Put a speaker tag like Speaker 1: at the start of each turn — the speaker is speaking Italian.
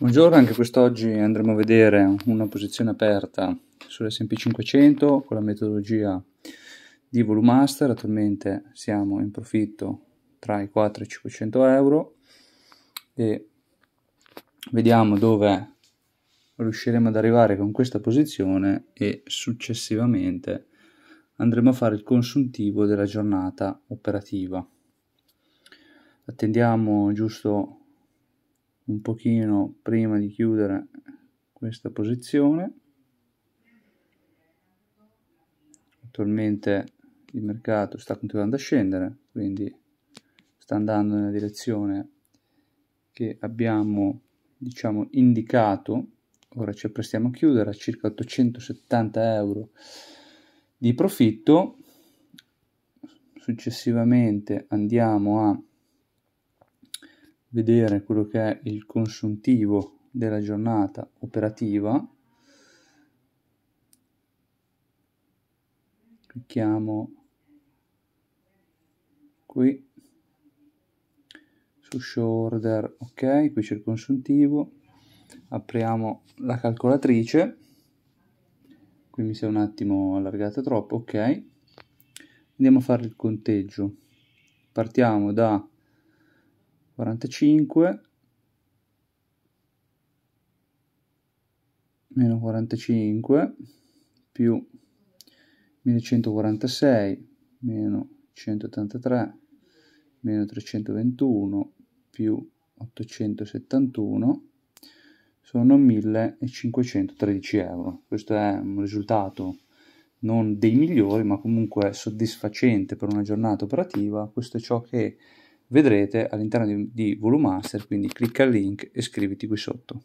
Speaker 1: Buongiorno, anche quest'oggi andremo a vedere una posizione aperta sull'S&P 500 con la metodologia di Volumaster, attualmente siamo in profitto tra i 4 e i 500 euro e vediamo dove riusciremo ad arrivare con questa posizione e successivamente andremo a fare il consuntivo della giornata operativa. Attendiamo giusto un pochino prima di chiudere questa posizione attualmente il mercato sta continuando a scendere quindi sta andando nella direzione che abbiamo diciamo indicato ora ci apprestiamo a chiudere a circa 870 euro di profitto successivamente andiamo a vedere quello che è il consuntivo della giornata operativa clicchiamo qui su show order ok qui c'è il consuntivo apriamo la calcolatrice qui mi si è un attimo allargata troppo ok andiamo a fare il conteggio partiamo da 45 meno 45 più 1146 meno 183 meno 321 più 871 sono 1513 euro questo è un risultato non dei migliori ma comunque soddisfacente per una giornata operativa questo è ciò che vedrete all'interno di, di Volumaster, quindi clicca al link e scriviti qui sotto.